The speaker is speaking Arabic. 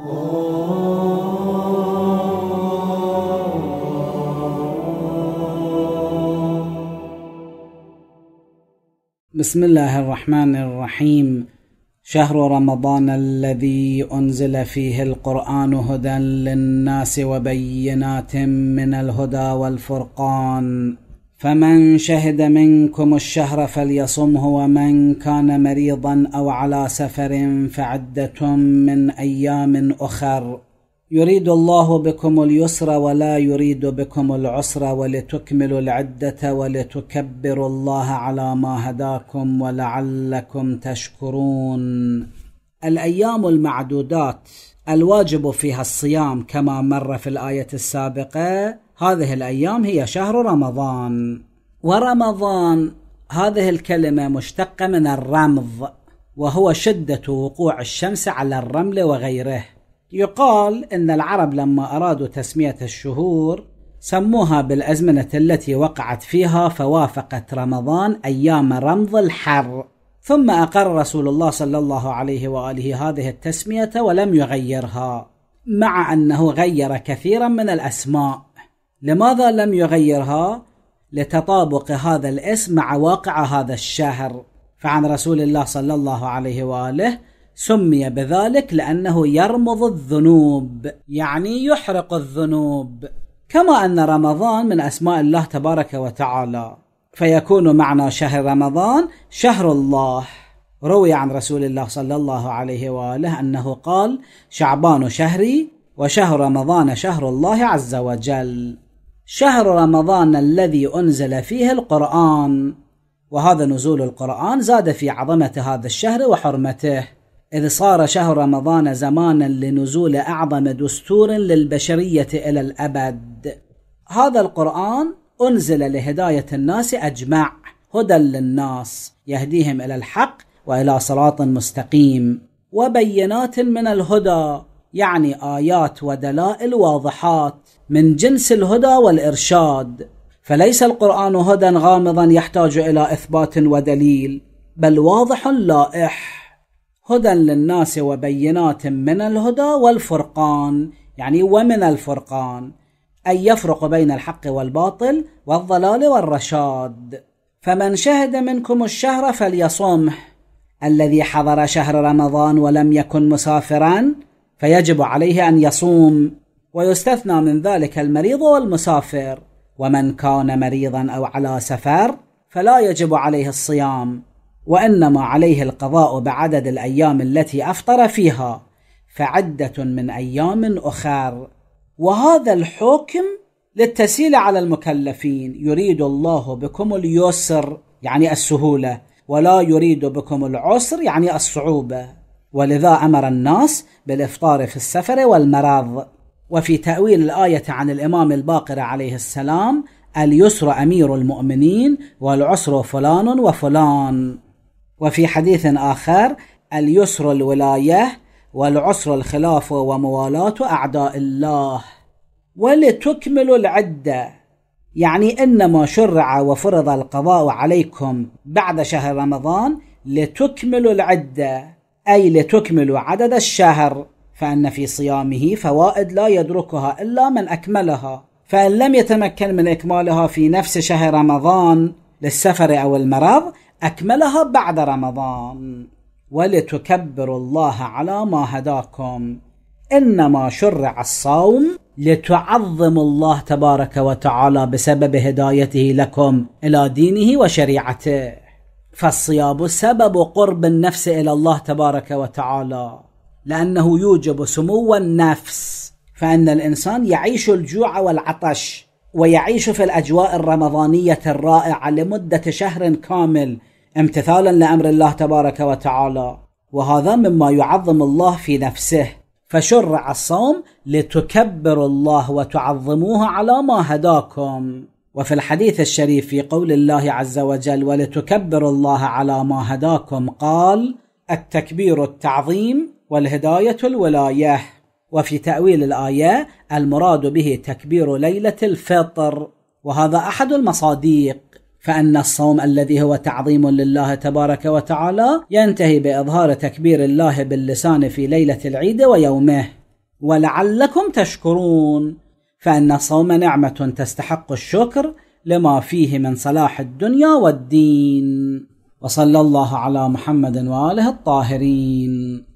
بسم الله الرحمن الرحيم شهر رمضان الذي انزل فيه القران هدى للناس وبينات من الهدى والفرقان فمن شهد منكم الشهر فليصمه ومن كان مريضا او على سفر فعده من ايام اخر يريد الله بكم اليسر ولا يريد بكم العسر ولتكملوا العده ولتكبروا الله على ما هداكم ولعلكم تشكرون الايام المعدودات الواجب فيها الصيام كما مر في الآية السابقة هذه الأيام هي شهر رمضان ورمضان هذه الكلمة مشتقة من الرمض وهو شدة وقوع الشمس على الرمل وغيره يقال إن العرب لما أرادوا تسمية الشهور سموها بالأزمنة التي وقعت فيها فوافقت رمضان أيام رمض الحر ثم أقر رسول الله صلى الله عليه وآله هذه التسمية ولم يغيرها مع أنه غير كثيرا من الأسماء لماذا لم يغيرها؟ لتطابق هذا الاسم مع واقع هذا الشهر فعن رسول الله صلى الله عليه وآله سمي بذلك لأنه يرمض الذنوب يعني يحرق الذنوب كما أن رمضان من أسماء الله تبارك وتعالى فيكون معنى شهر رمضان شهر الله روي عن رسول الله صلى الله عليه واله انه قال شعبان شهري وشهر رمضان شهر الله عز وجل شهر رمضان الذي انزل فيه القران وهذا نزول القران زاد في عظمه هذا الشهر وحرمته اذ صار شهر رمضان زمانا لنزول اعظم دستور للبشريه الى الابد هذا القران أنزل لهداية الناس أجمع هدى للناس يهديهم إلى الحق وإلى صراط مستقيم وبينات من الهدى يعني آيات ودلائل واضحات من جنس الهدى والإرشاد فليس القرآن هدى غامضا يحتاج إلى إثبات ودليل بل واضح لائح هدى للناس وبينات من الهدى والفرقان يعني ومن الفرقان أن يفرق بين الحق والباطل والضلال والرشاد فمن شهد منكم الشهر فليصمه الذي حضر شهر رمضان ولم يكن مسافرا فيجب عليه أن يصوم ويستثنى من ذلك المريض والمسافر ومن كان مريضا أو على سفر فلا يجب عليه الصيام وإنما عليه القضاء بعدد الأيام التي أفطر فيها فعدة من أيام أخر وهذا الحكم للتسهيل على المكلفين يريد الله بكم اليسر يعني السهولة ولا يريد بكم العسر يعني الصعوبة ولذا أمر الناس بالإفطار في السفر والمرض وفي تأويل الآية عن الإمام الباقر عليه السلام اليسر أمير المؤمنين والعسر فلان وفلان وفي حديث آخر اليسر الولاية والعسر الخلاف وموالاة أعداء الله ولتكملوا العدة يعني إنما شرع وفرض القضاء عليكم بعد شهر رمضان لتكملوا العدة أي لتكملوا عدد الشهر فإن في صيامه فوائد لا يدركها إلا من أكملها فإن لم يتمكن من إكمالها في نفس شهر رمضان للسفر أو المرض أكملها بعد رمضان ولتكبروا الله على ما هداكم انما شرع الصوم لتعظم الله تبارك وتعالى بسبب هدايته لكم الى دينه وشريعته فالصيام سبب قرب النفس الى الله تبارك وتعالى لانه يوجب سمو النفس فان الانسان يعيش الجوع والعطش ويعيش في الاجواء الرمضانيه الرائعه لمده شهر كامل امتثالا لامر الله تبارك وتعالى وهذا مما يعظم الله في نفسه فشرع الصوم لتكبروا الله وتعظموه على ما هداكم وفي الحديث الشريف في قول الله عز وجل ولتكبروا الله على ما هداكم قال التكبير التعظيم والهدايه الولايه وفي تاويل الايه المراد به تكبير ليله الفطر وهذا احد المصادق فأن الصوم الذي هو تعظيم لله تبارك وتعالى ينتهي بإظهار تكبير الله باللسان في ليلة العيد ويومه ولعلكم تشكرون فأن الصوم نعمة تستحق الشكر لما فيه من صلاح الدنيا والدين وصلى الله على محمد وآله الطاهرين